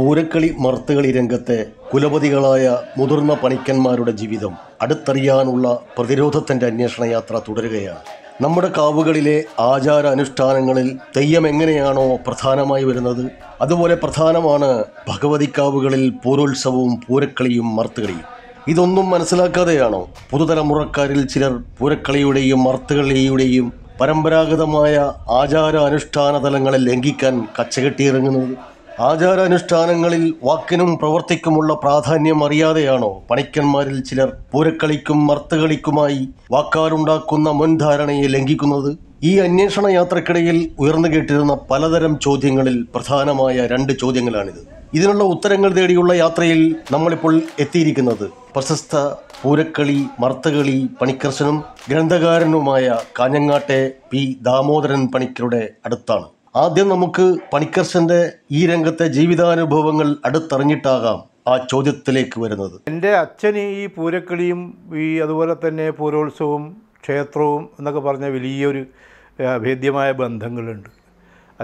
പൂരക്കളി മർത്തുകളി രംഗത്തെ കുലപതികളായ മുതിർന്ന പണിക്കന്മാരുടെ ജീവിതം അടുത്തറിയാനുള്ള പ്രതിരോധത്തിൻ്റെ അന്വേഷണ യാത്ര തുടരുകയാണ് നമ്മുടെ കാവുകളിലെ ആചാര അനുഷ്ഠാനങ്ങളിൽ തെയ്യം എങ്ങനെയാണോ പ്രധാനമായി വരുന്നത് അതുപോലെ പ്രധാനമാണ് ഭഗവതിക്കാവുകളിൽ പൂരോത്സവവും പൂരക്കളിയും മർത്തുകളിയും ഇതൊന്നും മനസ്സിലാക്കാതെയാണോ പുതുതലമുറക്കാരിൽ ചിലർ പൂരക്കളിയുടെയും മർത്തുകളിയുടെയും പരമ്പരാഗതമായ ആചാര അനുഷ്ഠാന തലങ്ങളെ ലംഘിക്കാൻ കച്ചകെട്ടിയിറങ്ങുന്നത് ആചാരാനുഷ്ഠാനങ്ങളിൽ വാക്കിനും പ്രവർത്തിക്കുമുള്ള പ്രാധാന്യം അറിയാതെയാണോ പണിക്കന്മാരിൽ ചിലർ പൂരക്കളിക്കും മർത്തുകളിക്കുമായി വാക്കാരുണ്ടാക്കുന്ന മുൻധാരണയെ ലംഘിക്കുന്നത് ഈ അന്വേഷണ യാത്രക്കിടയിൽ ഉയർന്നു കേട്ടിരുന്ന പലതരം ചോദ്യങ്ങളിൽ പ്രധാനമായ രണ്ട് ചോദ്യങ്ങളാണിത് ഇതിനുള്ള ഉത്തരങ്ങൾ തേടിയുള്ള യാത്രയിൽ നമ്മളിപ്പോൾ എത്തിയിരിക്കുന്നത് പ്രശസ്ത പൂരക്കളി മർത്തകളി പണിക്കർശനും ഗ്രന്ഥകാരനുമായ കാഞ്ഞങ്ങാട്ടെ പി ദാമോദരൻ പണിക്കരുടെ അടുത്താണ് ആദ്യം നമുക്ക് പണിക്കർശൻ്റെ ഈ രംഗത്തെ ജീവിതാനുഭവങ്ങൾ അടുത്തറിഞ്ഞിട്ടാകാം ആ ചോദ്യത്തിലേക്ക് വരുന്നത് എൻ്റെ അച്ഛൻ ഈ പൂരക്കളിയും ഈ അതുപോലെ തന്നെ പൂരോത്സവവും ക്ഷേത്രവും എന്നൊക്കെ പറഞ്ഞ വലിയൊരു ഭേദ്യമായ ബന്ധങ്ങളുണ്ട്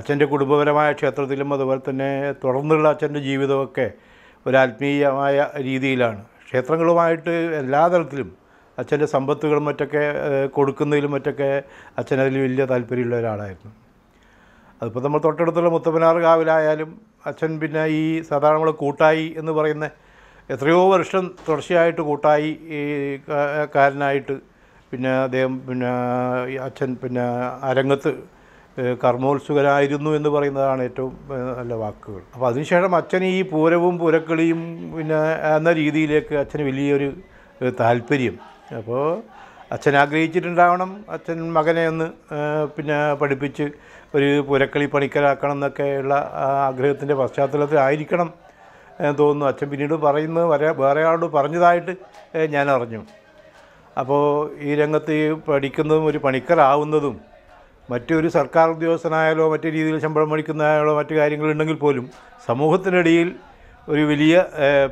അച്ഛൻ്റെ കുടുംബപരമായ ക്ഷേത്രത്തിലും അതുപോലെ തന്നെ തുടർന്നുള്ള അച്ഛൻ്റെ ജീവിതമൊക്കെ ഒരാത്മീയമായ രീതിയിലാണ് ക്ഷേത്രങ്ങളുമായിട്ട് എല്ലാ തരത്തിലും അച്ഛൻ്റെ സമ്പത്തുകളും മറ്റൊക്കെ കൊടുക്കുന്നതിലും മറ്റൊക്കെ അച്ഛനതിൽ വലിയ താല്പര്യമുള്ള ഒരാളായിരുന്നു അതിപ്പോൾ നമ്മൾ തൊട്ടടുത്തുള്ള മുത്തപ്പനാർ കാവിലായാലും അച്ഛൻ പിന്നെ ഈ സാധാരണ നമ്മൾ കൂട്ടായി എന്ന് പറയുന്ന എത്രയോ വർഷം തുടർച്ചയായിട്ട് കൂട്ടായി ഈ കാരനായിട്ട് പിന്നെ അദ്ദേഹം പിന്നെ അച്ഛൻ പിന്നെ അരങ്ങത്ത് കർമ്മോത്സുകനായിരുന്നു എന്ന് പറയുന്നതാണ് ഏറ്റവും നല്ല വാക്കുകൾ അപ്പോൾ അതിനുശേഷം അച്ഛൻ ഈ പൂരവും പൂരക്കളിയും പിന്നെ എന്ന രീതിയിലേക്ക് അച്ഛന് വലിയൊരു താല്പര്യം അപ്പോൾ അച്ഛൻ ആഗ്രഹിച്ചിട്ടുണ്ടാവണം അച്ഛൻ മകനെ ഒന്ന് പിന്നെ പഠിപ്പിച്ച് ഒരു പുരക്കളി പണിക്കരാക്കണം എന്നൊക്കെയുള്ള ആഗ്രഹത്തിൻ്റെ പശ്ചാത്തലത്തിലായിരിക്കണം തോന്നുന്നു അച്ഛൻ പിന്നീട് പറയുന്നത് വരെ വേറെ ആളോട് പറഞ്ഞതായിട്ട് ഞാൻ അറിഞ്ഞു അപ്പോൾ ഈ രംഗത്ത് ഈ പഠിക്കുന്നതും ഒരു പണിക്കരാവുന്നതും മറ്റൊരു സർക്കാർ ഉദ്യോഗസ്ഥനായാലോ മറ്റു രീതിയിൽ ശമ്പളം മേടിക്കുന്നതായാലോ മറ്റു കാര്യങ്ങളുണ്ടെങ്കിൽ പോലും സമൂഹത്തിനിടയിൽ ഒരു വലിയ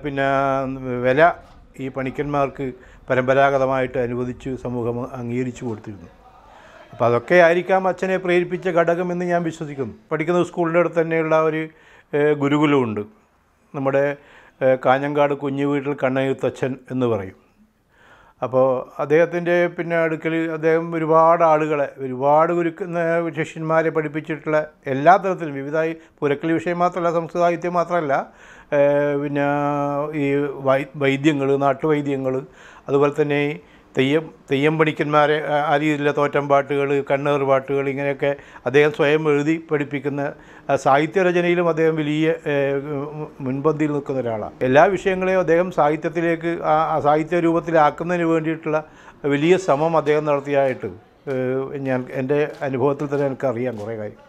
പിന്നെ വില ഈ പണിക്കന്മാർക്ക് പരമ്പരാഗതമായിട്ട് അനുവദിച്ച് സമൂഹം അംഗീകരിച്ചു കൊടുത്തിരുന്നു അപ്പോൾ അതൊക്കെ ആയിരിക്കാം അച്ഛനെ പ്രേരിപ്പിച്ച ഘടകമെന്ന് ഞാൻ വിശ്വസിക്കുന്നു പഠിക്കുന്ന സ്കൂളിൻ്റെ അടുത്ത് തന്നെയുള്ള ഒരു ഗുരുകുലമുണ്ട് നമ്മുടെ കാഞ്ഞങ്കാട് കുഞ്ഞു വീട്ടിൽ കണ്ണയുത്തച്ഛൻ എന്ന് പറയും അപ്പോൾ അദ്ദേഹത്തിൻ്റെ പിന്നെ അടുക്കൽ അദ്ദേഹം ഒരുപാട് ആളുകളെ ഒരുപാട് ഗുരുക്കുന്ന ശിഷ്യന്മാരെ പഠിപ്പിച്ചിട്ടുള്ള എല്ലാ തരത്തിലും വിവിധ പുരക്കളി വിഷയം മാത്രമല്ല സംസ്കൃത സാഹിത്യം മാത്രമല്ല പിന്നെ ഈ വൈദ്യങ്ങൾ നാട്ടുവൈദ്യങ്ങൾ അതുപോലെ തന്നെ തെയ്യം തെയ്യം പണിക്കന്മാരെ ആ രീതിയിലെ തോറ്റം പാട്ടുകൾ കണ്ണേർ പാട്ടുകൾ ഇങ്ങനെയൊക്കെ അദ്ദേഹം സ്വയം എഴുതി പഠിപ്പിക്കുന്ന സാഹിത്യരചനയിലും അദ്ദേഹം വലിയ മുൻപന്തിയിൽ നിൽക്കുന്ന ഒരാളാണ് എല്ലാ വിഷയങ്ങളെയും അദ്ദേഹം സാഹിത്യത്തിലേക്ക് ആ സാഹിത്യ രൂപത്തിലാക്കുന്നതിന് വേണ്ടിയിട്ടുള്ള വലിയ ശ്രമം അദ്ദേഹം നടത്തിയായിട്ട് ഞാൻ എൻ്റെ അനുഭവത്തിൽ തന്നെ എനിക്കറിയാം കുറേ കാര്യം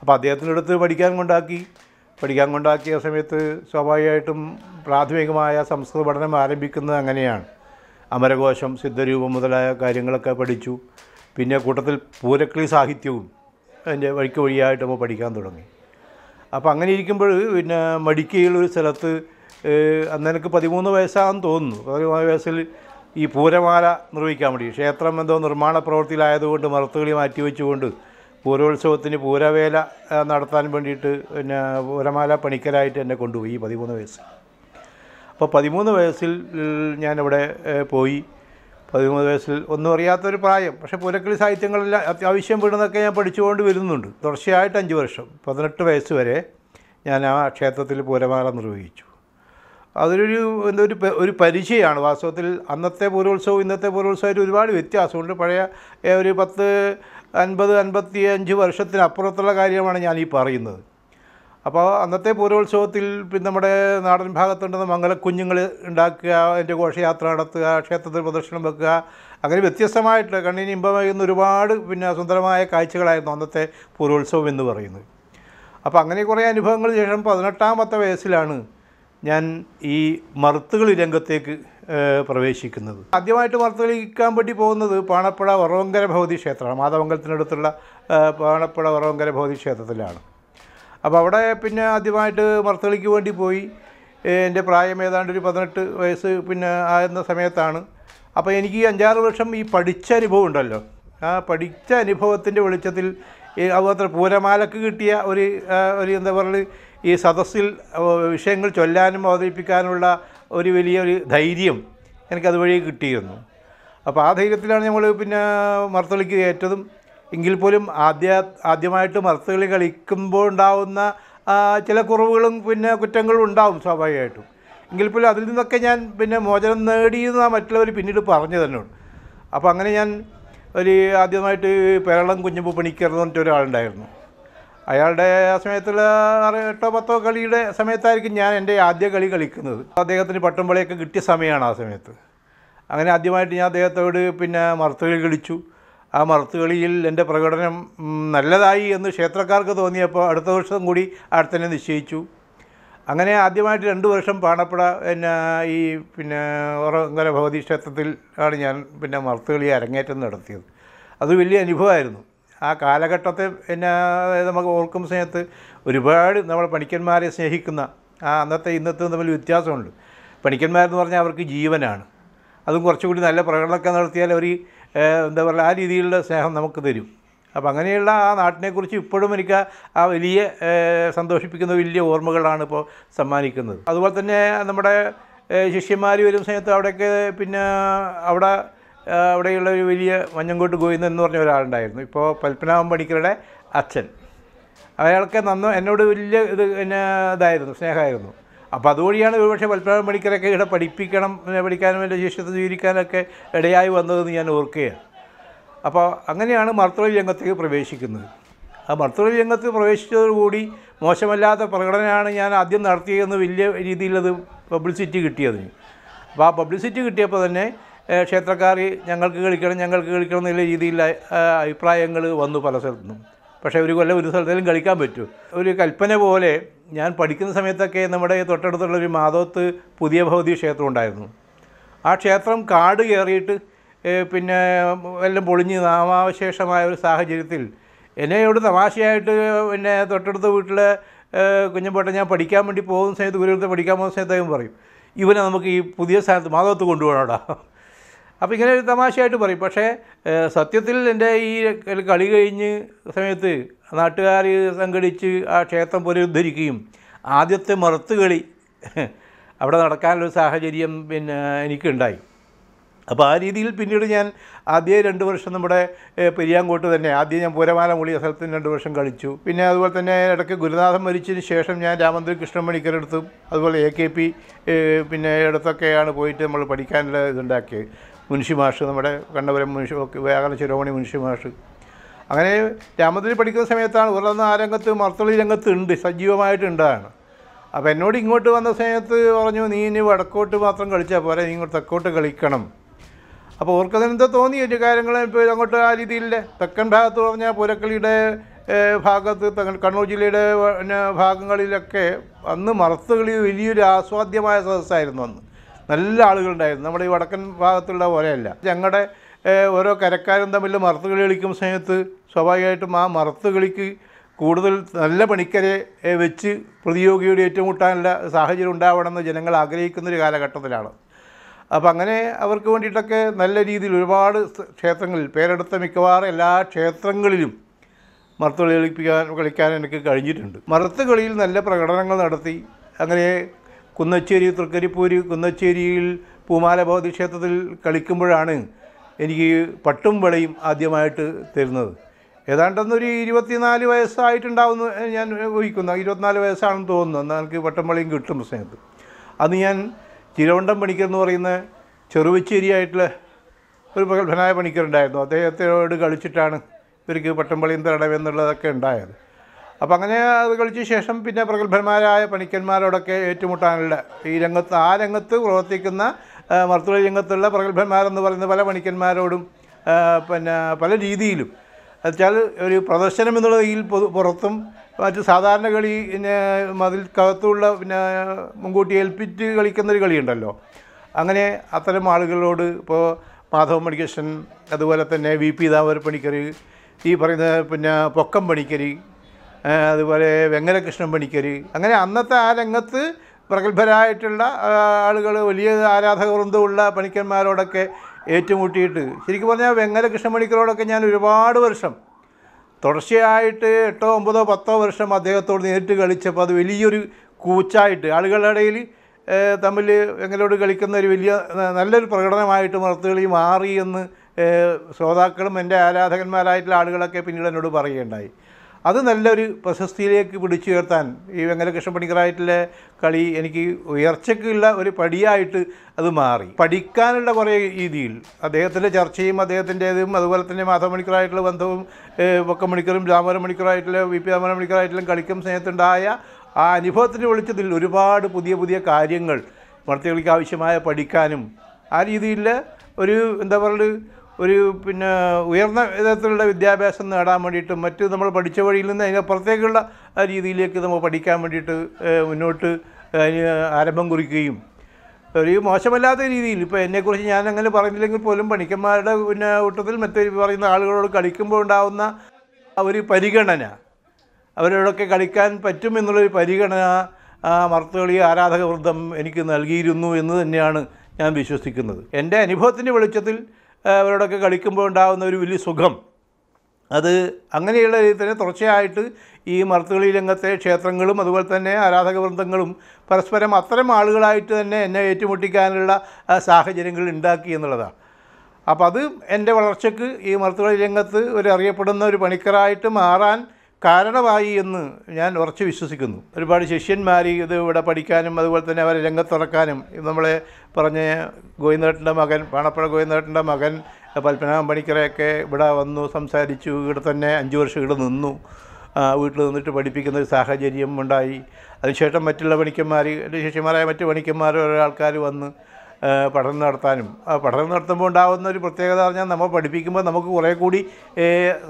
അപ്പോൾ അദ്ദേഹത്തിൻ്റെ അടുത്ത് പഠിക്കാൻ കൊണ്ടാക്കി പഠിക്കാൻ കൊണ്ടാക്കിയ സമയത്ത് സ്വാഭാവികമായിട്ടും പ്രാഥമികമായ സംസ്കൃത പഠനം ആരംഭിക്കുന്നത് അങ്ങനെയാണ് അമരകോശം സിദ്ധരൂപം മുതലായ കാര്യങ്ങളൊക്കെ പഠിച്ചു പിന്നെ കൂട്ടത്തിൽ പൂരക്കളി സാഹിത്യവും അതിൻ്റെ വഴിക്ക് വഴിയായിട്ട് നമ്മൾ പഠിക്കാൻ തുടങ്ങി അപ്പോൾ അങ്ങനെ ഇരിക്കുമ്പോൾ പിന്നെ മടിക്കയിലൊരു സ്ഥലത്ത് അന്ന് എനിക്ക് പതിമൂന്ന് വയസ്സാണെന്ന് തോന്നുന്നു പതിമൂന്ന് വയസ്സിൽ ഈ പൂരമാല നിർവഹിക്കാൻ വേണ്ടി ക്ഷേത്രം എന്തോ നിർമ്മാണ പ്രവൃത്തിയിലായതുകൊണ്ട് മാറ്റി മാറ്റിവെച്ചുകൊണ്ട് പൂരോത്സവത്തിന് പൂരവേല നടത്താൻ വേണ്ടിയിട്ട് പിന്നെ പൂരമാല പണിക്കരായിട്ട് എന്നെ കൊണ്ടുപോയി പതിമൂന്ന് വയസ്സ് അപ്പോൾ പതിമൂന്ന് വയസ്സിൽ ഞാനിവിടെ പോയി പതിമൂന്ന് വയസ്സിൽ ഒന്നും അറിയാത്തൊരു പ്രായം പക്ഷേ പൂരക്കളി സാഹിത്യങ്ങളെല്ലാം അത്യാവശ്യം വീടുന്നൊക്കെ ഞാൻ പഠിച്ചുകൊണ്ട് വരുന്നുണ്ട് തുടർച്ചയായിട്ട് അഞ്ച് വർഷം പതിനെട്ട് വയസ്സ് വരെ ഞാൻ ആ ക്ഷേത്രത്തിൽ പൂരമാല നിർവഹിച്ചു അതിലൊരു എന്തൊരു ഒരു പരിചയമാണ് വാസ്തവത്തിൽ അന്നത്തെ പൂരോത്സവം ഇന്നത്തെ പൂരോത്സവമായിട്ട് ഒരുപാട് വ്യത്യാസമുണ്ട് പഴയ ഒരു പത്ത് അൻപത് അൻപത്തി അഞ്ച് വർഷത്തിനപ്പുറത്തുള്ള കാര്യമാണ് ഞാൻ ഈ പറയുന്നത് അപ്പോൾ അന്നത്തെ പൂരോത്സവത്തിൽ പിന്നെ നമ്മുടെ നാടൻ ഭാഗത്തുണ്ടെന്ന് മംഗലക്കുഞ്ഞുങ്ങൾ ഉണ്ടാക്കുക അതിൻ്റെ ഘോഷയാത്ര നടത്തുക ക്ഷേത്രത്തിൽ പ്രദർശനം വെക്കുക അങ്ങനെ വ്യത്യസ്തമായിട്ടുള്ള കണ്ണിന് ഇമ്പമാകുന്ന ഒരുപാട് പിന്നെ സുന്ദരമായ കാഴ്ചകളായിരുന്നു അന്നത്തെ പൂരോത്സവം എന്ന് പറയുന്നത് അപ്പോൾ അങ്ങനെ കുറേ അനുഭവങ്ങൾ ശേഷം പതിനെട്ടാമത്തെ വയസ്സിലാണ് ഞാൻ ഈ മറുത്തുകളി രംഗത്തേക്ക് പ്രവേശിക്കുന്നത് ആദ്യമായിട്ട് മറുത്തുകളിക്കാൻ വേണ്ടി പോകുന്നത് പാണപ്പുഴ വറവങ്കര ഭൗതി ക്ഷേത്രമാണ് മാതമംഗലത്തിനടുത്തുള്ള പാണപ്പുഴ വറവങ്കര ഭൗതി ക്ഷേത്രത്തിലാണ് അപ്പോൾ അവിടെ പിന്നെ ആദ്യമായിട്ട് മർത്തളിക്ക് വേണ്ടി പോയി എൻ്റെ പ്രായം ഏതാണ്ട് ഒരു പതിനെട്ട് വയസ്സ് പിന്നെ ആയിരുന്ന സമയത്താണ് അപ്പോൾ എനിക്ക് അഞ്ചാറ് വർഷം ഈ പഠിച്ച അനുഭവം ഉണ്ടല്ലോ ആ പഠിച്ച അനുഭവത്തിൻ്റെ വെളിച്ചത്തിൽ അതുമാത്രം പൂരമാലക്ക് കിട്ടിയ ഒരു ഒരു എന്താ പറയുക ഈ സദസ്സിൽ വിഷയങ്ങൾ ചൊല്ലാനും അവതരിപ്പിക്കാനുള്ള ഒരു വലിയൊരു ധൈര്യം എനിക്കതുവഴി കിട്ടിയിരുന്നു അപ്പോൾ ആ ധൈര്യത്തിലാണ് നമ്മൾ പിന്നെ മർത്തളിക്ക് ഏറ്റതും എങ്കിൽ പോലും ആദ്യ ആദ്യമായിട്ട് മറത്തുകളി കളിക്കുമ്പോൾ ഉണ്ടാവുന്ന ചില കുറവുകളും പിന്നെ കുറ്റങ്ങളും ഉണ്ടാവും സ്വാഭാവികമായിട്ടും എങ്കിൽ പോലും അതിൽ നിന്നൊക്കെ ഞാൻ പിന്നെ മോചനം നേടിയെന്ന് മറ്റുള്ളവർ പിന്നീട് പറഞ്ഞു തന്നോട് അപ്പോൾ അങ്ങനെ ഞാൻ ഒരു ആദ്യമായിട്ട് പേരളം കുഞ്ഞുമ്പ് പണിക്കർ എന്ന് പറഞ്ഞിട്ട് ഒരാളുണ്ടായിരുന്നു അയാളുടെ ആ സമയത്തുള്ള എട്ടോ പത്തോ കളിയുടെ സമയത്തായിരിക്കും ഞാൻ എൻ്റെ ആദ്യ കളി കളിക്കുന്നത് അദ്ദേഹത്തിന് പട്ടംപളിയൊക്കെ കിട്ടിയ സമയമാണ് ആ സമയത്ത് അങ്ങനെ ആദ്യമായിട്ട് ഞാൻ അദ്ദേഹത്തോട് പിന്നെ മറുത്തുകളി കളിച്ചു ആ മറത്തുകളിയിൽ എൻ്റെ പ്രകടനം നല്ലതായി എന്ന് ക്ഷേത്രക്കാർക്ക് തോന്നിയപ്പോൾ അടുത്ത വർഷം കൂടി അടുത്തന്നെ നിശ്ചയിച്ചു അങ്ങനെ ആദ്യമായിട്ട് രണ്ട് വർഷം പാണപ്പുഴ പിന്നെ ഈ പിന്നെ ഉറങ്ങര ഭഗവതി ക്ഷേത്രത്തിൽ ആണ് ഞാൻ പിന്നെ മർത്തുകളി അരങ്ങേറ്റം നടത്തിയത് അത് വലിയ അനുഭവമായിരുന്നു ആ കാലഘട്ടത്തെ പിന്നെ നമുക്ക് ഓർക്കും സമയത്ത് ഒരുപാട് നമ്മൾ പണിക്കന്മാരെ സ്നേഹിക്കുന്ന ആ അന്നത്തെ ഇന്നത്തെ തമ്മിൽ വ്യത്യാസമുണ്ട് പണിക്കന്മാരെന്ന് പറഞ്ഞാൽ അവർക്ക് ജീവനാണ് അതും കുറച്ചുകൂടി നല്ല പ്രകടനമൊക്കെ നടത്തിയാൽ അവർ എന്താ പറയുക ആ രീതിയിലുള്ള സ്നേഹം നമുക്ക് തരും അപ്പം അങ്ങനെയുള്ള ആ നാട്ടിനെക്കുറിച്ച് ഇപ്പോഴും എനിക്ക് ആ വലിയ സന്തോഷിപ്പിക്കുന്ന വലിയ ഓർമ്മകളാണ് ഇപ്പോൾ സമ്മാനിക്കുന്നത് അതുപോലെ തന്നെ നമ്മുടെ ശിഷ്യന്മാർ വരും സമയത്ത് അവിടെയൊക്കെ പിന്നെ അവിടെ അവിടെയുള്ള ഒരു വലിയ മഞ്ഞങ്കോട്ട് ഗോവിന്ദൻ എന്ന് പറഞ്ഞ ഒരാളുണ്ടായിരുന്നു ഇപ്പോൾ പത്മനാഭൻ പണിക്കരുടെ അച്ഛൻ അയാൾക്ക് നന്ന എന്നോട് വലിയ ഇത് പിന്നെ ഇതായിരുന്നു സ്നേഹമായിരുന്നു അപ്പോൾ അതുവഴിയാണ് ഒരുപക്ഷെ പത്മനാഭൻ പണിക്കരൊക്കെ ഇവിടെ പഠിപ്പിക്കണം പഠിക്കാനും എൻ്റെ ശിഷ്യത്വം സ്വീകരിക്കാനൊക്കെ ഇടയായി വന്നതെന്ന് ഞാൻ ഓർക്കുകയാണ് അപ്പോൾ അങ്ങനെയാണ് മർത്തവ രംഗത്തേക്ക് പ്രവേശിക്കുന്നത് ആ മർത്തവ രംഗത്ത് പ്രവേശിച്ചതോടുകൂടി മോശമല്ലാത്ത പ്രകടനമാണ് ഞാൻ ആദ്യം നടത്തിയതെന്ന് വലിയ രീതിയിലത് പബ്ലിസിറ്റി കിട്ടിയതിന് അപ്പോൾ ആ പബ്ലിസിറ്റി കിട്ടിയപ്പോൾ തന്നെ ക്ഷേത്രക്കാർ ഞങ്ങൾക്ക് കളിക്കണം ഞങ്ങൾക്ക് കളിക്കണം എന്നുള്ള രീതിയിൽ അഭിപ്രായങ്ങൾ വന്നു പല സ്ഥലത്തുനിന്നും പക്ഷേ ഒരു കൊല്ലം ഒരു സ്ഥലത്തേലും കളിക്കാൻ പറ്റൂ ഒരു കൽപ്പന പോലെ ഞാൻ പഠിക്കുന്ന സമയത്തൊക്കെ നമ്മുടെ തൊട്ടടുത്തുള്ള ഒരു മാധവത്ത് പുതിയ ഭൗതിക ക്ഷേത്രം ഉണ്ടായിരുന്നു ആ ക്ഷേത്രം കാട് കയറിയിട്ട് പിന്നെ എല്ലാം പൊളിഞ്ഞ് നാമാവശേഷമായ ഒരു സാഹചര്യത്തിൽ എന്നോട് തമാശയായിട്ട് പിന്നെ തൊട്ടടുത്ത വീട്ടിലെ കുഞ്ഞമ്പോട്ടെ ഞാൻ പഠിക്കാൻ വേണ്ടി പോകുന്ന സമയത്ത് ഗുരുവിലത്തെ പഠിക്കാൻ പോകുന്ന സമയത്ത് പറയും ഇവനെ നമുക്ക് ഈ പുതിയ സ്ഥാനത്ത് മാധവത്ത് കൊണ്ടുപോകണോടാ അപ്പോൾ ഇങ്ങനെ ഒരു തമാശയായിട്ട് പറയും പക്ഷേ സത്യത്തിൽ എൻ്റെ ഈ കളി കഴിഞ്ഞ് സമയത്ത് നാട്ടുകാർ സംഘടിച്ച് ആ ക്ഷേത്രം പുനരുദ്ധരിക്കുകയും ആദ്യത്തെ കളി അവിടെ നടക്കാനുള്ള സാഹചര്യം പിന്നെ എനിക്കുണ്ടായി അപ്പോൾ ആ രീതിയിൽ പിന്നീട് ഞാൻ ആദ്യ രണ്ട് വർഷം നമ്മുടെ പെരിയാങ്കോട്ട് തന്നെ ആദ്യം ഞാൻ പൂരമാല മൂളി സ്ഥലത്തിന് രണ്ട് വർഷം കളിച്ചു പിന്നെ അതുപോലെ തന്നെ ഇടയ്ക്ക് ഗുരുനാഥൻ മരിച്ചതിന് ശേഷം ഞാൻ രാമന്ദ്രി കൃഷ്ണമണിക്കർ അതുപോലെ എ കെ പി പിന്നെ ഇടത്തൊക്കെയാണ് പോയിട്ട് നമ്മൾ പഠിക്കാനുള്ള ഇതുണ്ടാക്കിയത് മുനിഷിമാഷ് നമ്മുടെ കണ്ണപുരം മുനിഷി വ്യാകരണ ശിരോമണി മുനിഷിമാഷ് അങ്ങനെ രാമതിരി പഠിക്കുന്ന സമയത്താണ് ഉറന്ന ആ രംഗത്ത് മർത്തളി രംഗത്ത് ഉണ്ട് സജീവമായിട്ടുണ്ടാണ് അപ്പോൾ എന്നോട് ഇങ്ങോട്ട് വന്ന സമയത്ത് പറഞ്ഞു നീ ഇനി വടക്കോട്ട് മാത്രം കളിച്ചാൽ പോരെ നീ ഇങ്ങോട്ട് തെക്കോട്ട് കളിക്കണം അപ്പോൾ ഓർക്കതിനെന്തോ തോന്നി ഒരു കാര്യങ്ങൾ ഇപ്പോൾ അങ്ങോട്ട് ആ രീതിയില്ല തെക്കൻ ഭാഗത്ത് പറഞ്ഞാൽ പുരക്കളിയുടെ ഭാഗത്ത് കണ്ണൂർ ജില്ലയുടെ ഭാഗങ്ങളിലൊക്കെ അന്ന് മറത്തുകളി വലിയൊരു ആസ്വാദ്യമായ സദസ്സായിരുന്നു അന്ന് നല്ല ആളുകളുണ്ടായിരുന്നു നമ്മുടെ ഈ വടക്കൻ ഭാഗത്തുള്ള പോലെയല്ല ഞങ്ങളുടെ ഓരോ കരക്കാരും തമ്മിൽ മറത്ത് കളി കളിക്കുന്ന സമയത്ത് സ്വാഭാവികമായിട്ടും ആ മറത്ത് കളിക്ക് കൂടുതൽ നല്ല പണിക്കരെ വെച്ച് പ്രതിയോഗിയോട് ഏറ്റുമുട്ടാനുള്ള സാഹചര്യം ഉണ്ടാവണമെന്ന് ജനങ്ങൾ ആഗ്രഹിക്കുന്നൊരു കാലഘട്ടത്തിലാണ് അപ്പം അങ്ങനെ അവർക്ക് വേണ്ടിയിട്ടൊക്കെ നല്ല രീതിയിൽ ഒരുപാട് ക്ഷേത്രങ്ങളിൽ പേരെടുത്ത മിക്കവാറും എല്ലാ ക്ഷേത്രങ്ങളിലും മറത്ത് കളി കളിപ്പിക്കാൻ കളിക്കാൻ എനിക്ക് കഴിഞ്ഞിട്ടുണ്ട് മറത്ത് കളിയിൽ നല്ല പ്രകടനങ്ങൾ നടത്തി അങ്ങനെ കുന്നച്ചേരി തൃക്കരിപ്പൂര് കുന്നച്ചേരിയിൽ പൂമാല ഭഗവതി ക്ഷേത്രത്തിൽ കളിക്കുമ്പോഴാണ് എനിക്ക് പട്ടും വിളയും ആദ്യമായിട്ട് തരുന്നത് ഏതാണ്ടെന്നൊരു ഇരുപത്തിനാല് വയസ്സായിട്ടുണ്ടാവുന്നു ഞാൻ ഊഹിക്കുന്നു ഇരുപത്തിനാല് വയസ്സാണെന്ന് തോന്നുന്നു എന്നാൽ എനിക്ക് പട്ടമ്പളിയും കിട്ടും സമയത്ത് അന്ന് ഞാൻ തിരുവണ്ടം പണിക്കർ എന്ന് പറയുന്ന ചെറുവച്ചേരിയായിട്ടുള്ള ഒരു പ്രഗത്ഭനായ പണിക്കർ ഉണ്ടായിരുന്നു അദ്ദേഹത്തോട് കളിച്ചിട്ടാണ് ഇവർക്ക് പട്ടം തരണം എന്നുള്ളതൊക്കെ ഉണ്ടായത് അപ്പം അങ്ങനെ അത് കളിച്ച ശേഷം പിന്നെ പ്രഗത്ഭന്മാരായ പണിക്കന്മാരോടൊക്കെ ഏറ്റുമുട്ടാനുള്ള ഈ രംഗത്ത് ആ രംഗത്ത് പ്രവർത്തിക്കുന്ന മർത്തുള്ള രംഗത്തുള്ള പ്രഗത്ഭന്മാരെന്ന് പറയുന്ന പല പണിക്കന്മാരോടും പിന്നെ പല രീതിയിലും എന്നുവെച്ചാൽ ഒരു പ്രദർശനം എന്നുള്ള രീതിയിൽ പുറത്തും മറ്റ് സാധാരണ കളി പിന്നെ അതിൽക്കകത്തുള്ള പിന്നെ മുൻകൂട്ടി ഏൽപ്പിച്ച് കളിക്കുന്നൊരു കളിയുണ്ടല്ലോ അങ്ങനെ അത്തരം ആളുകളോട് ഇപ്പോൾ മാധവ മണികൃഷ്ണൻ അതുപോലെ തന്നെ വി പി ദാമര പണിക്കർ ഈ പറയുന്ന പിന്നെ പൊക്കം പണിക്കരി അതുപോലെ വെങ്ങലകൃഷ്ണൻ പണിക്കർ അങ്ങനെ അന്നത്തെ ആ രംഗത്ത് പ്രഗത്ഭരായിട്ടുള്ള ആളുകൾ വലിയ ആരാധകവൃന്ദമുള്ള പണിക്കന്മാരോടൊക്കെ ഏറ്റുമുട്ടിയിട്ട് ശരിക്കും പറഞ്ഞാൽ വെങ്ങലകൃഷ്ണ പണിക്കരോടൊക്കെ ഞാൻ ഒരുപാട് വർഷം തുടർച്ചയായിട്ട് എട്ടോ ഒമ്പതോ പത്തോ വർഷം അദ്ദേഹത്തോട് നേരിട്ട് കളിച്ചപ്പോൾ അത് വലിയൊരു കൂച്ചായിട്ട് ആളുകളുടെ ഇടയിൽ തമ്മിൽ എങ്ങനോട് കളിക്കുന്ന ഒരു വലിയ നല്ലൊരു പ്രകടനമായിട്ട് മറുത്തുകളി മാറി എന്ന് ശ്രോതാക്കളും എൻ്റെ ആരാധകന്മാരായിട്ടുള്ള ആളുകളൊക്കെ പിന്നീട് എന്നോട് പറയുകയുണ്ടായി അത് നല്ലൊരു പ്രശസ്തിയിലേക്ക് പിടിച്ചുയർത്താൻ ഈ വെങ്കലകൃഷ്ണ പണിക്കറായിട്ടുള്ള കളി എനിക്ക് ഉയർച്ചയ്ക്കുള്ള ഒരു പടിയായിട്ട് അത് മാറി പഠിക്കാനുള്ള കുറേ രീതിയിൽ അദ്ദേഹത്തിൻ്റെ ചർച്ചയും അദ്ദേഹത്തിൻ്റേതും അതുപോലെ തന്നെ മാധവ മണിക്കറായിട്ടുള്ള ബന്ധവും ഒക്കെ മണിക്കറും രാമര മണിക്കറായിട്ടുള്ള വി പി രാമര മണിക്കറായിട്ടുള്ള കളിക്കും സ്നേഹത്തുണ്ടായ ആ അനുഭവത്തിൻ്റെ വെളിച്ചത്തിൽ ഒരുപാട് പുതിയ പുതിയ കാര്യങ്ങൾ വളർത്തികൾക്ക് ആവശ്യമായ പഠിക്കാനും ആ രീതിയിൽ ഒരു എന്താ പറയുക ഒരു പിന്നെ ഉയർന്ന വിധത്തിലുള്ള വിദ്യാഭ്യാസം നേടാൻ വേണ്ടിയിട്ടും മറ്റ് നമ്മൾ പഠിച്ച വഴിയിൽ നിന്ന് പുറത്തേക്കുള്ള രീതിയിലേക്ക് നമ്മൾ പഠിക്കാൻ വേണ്ടിയിട്ട് മുന്നോട്ട് ആരംഭം കുറിക്കുകയും ഒരു മോശമല്ലാത്ത രീതിയിൽ ഇപ്പോൾ എന്നെക്കുറിച്ച് ഞാൻ അങ്ങനെ പറഞ്ഞില്ലെങ്കിൽ പോലും പണിക്കന്മാരുടെ പിന്നെ കൂട്ടത്തിൽ മറ്റു പറയുന്ന ആളുകളോട് കളിക്കുമ്പോൾ ഉണ്ടാവുന്ന ഒരു പരിഗണന അവരോടൊക്കെ കളിക്കാൻ പറ്റും എന്നുള്ളൊരു പരിഗണന മർത്തുകളി ആരാധക എനിക്ക് നൽകിയിരുന്നു എന്ന് തന്നെയാണ് ഞാൻ വിശ്വസിക്കുന്നത് എൻ്റെ അനുഭവത്തിൻ്റെ വെളിച്ചത്തിൽ അവരോടൊക്കെ കളിക്കുമ്പോൾ ഉണ്ടാകുന്ന ഒരു വലിയ സുഖം അത് അങ്ങനെയുള്ള രീതിയിൽ തന്നെ തുടർച്ചയായിട്ട് ഈ മർത്തുകളി രംഗത്തെ ക്ഷേത്രങ്ങളും അതുപോലെ തന്നെ ആരാധക വൃന്ദങ്ങളും പരസ്പരം അത്തരം ആളുകളായിട്ട് തന്നെ എന്നെ ഏറ്റുമുട്ടിക്കാനുള്ള സാഹചര്യങ്ങൾ ഉണ്ടാക്കി എന്നുള്ളതാണ് അപ്പോൾ അത് എൻ്റെ വളർച്ചയ്ക്ക് ഈ മർത്തുകളി രംഗത്ത് ഒരു അറിയപ്പെടുന്ന ഒരു പണിക്കറായിട്ട് മാറാൻ കാരണമായി എന്ന് ഞാൻ ഉറച്ചു വിശ്വസിക്കുന്നു ഒരുപാട് ശിഷ്യന്മാർ ഇത് ഇവിടെ പഠിക്കാനും അതുപോലെ തന്നെ അവരെ രംഗത്തുറക്കാനും നമ്മളെ പറഞ്ഞ ഗോവിന്ദേട്ടൻ്റെ മകൻ പാണപ്പുഴ ഗോവിന്ദേട്ടൻ്റെ മകൻ പത്മനാഭൻ പണിക്കറെയൊക്കെ ഇവിടെ വന്നു സംസാരിച്ചു ഇവിടെ തന്നെ അഞ്ച് വർഷം ഇവിടെ നിന്നു വീട്ടിൽ നിന്നിട്ട് പഠിപ്പിക്കുന്ന ഒരു സാഹചര്യം ഉണ്ടായി അതിനുശേഷം മറ്റുള്ള പണിക്കന്മാർ ശിഷ്യന്മാരായ മറ്റു പണിക്കന്മാർ ഓരോ ആൾക്കാർ വന്ന് പഠനം നടത്താനും പഠനം നടത്തുമ്പോൾ ഉണ്ടാകുന്ന ഒരു പ്രത്യേകത പറഞ്ഞാൽ നമ്മൾ പഠിപ്പിക്കുമ്പോൾ നമുക്ക് കുറേ കൂടി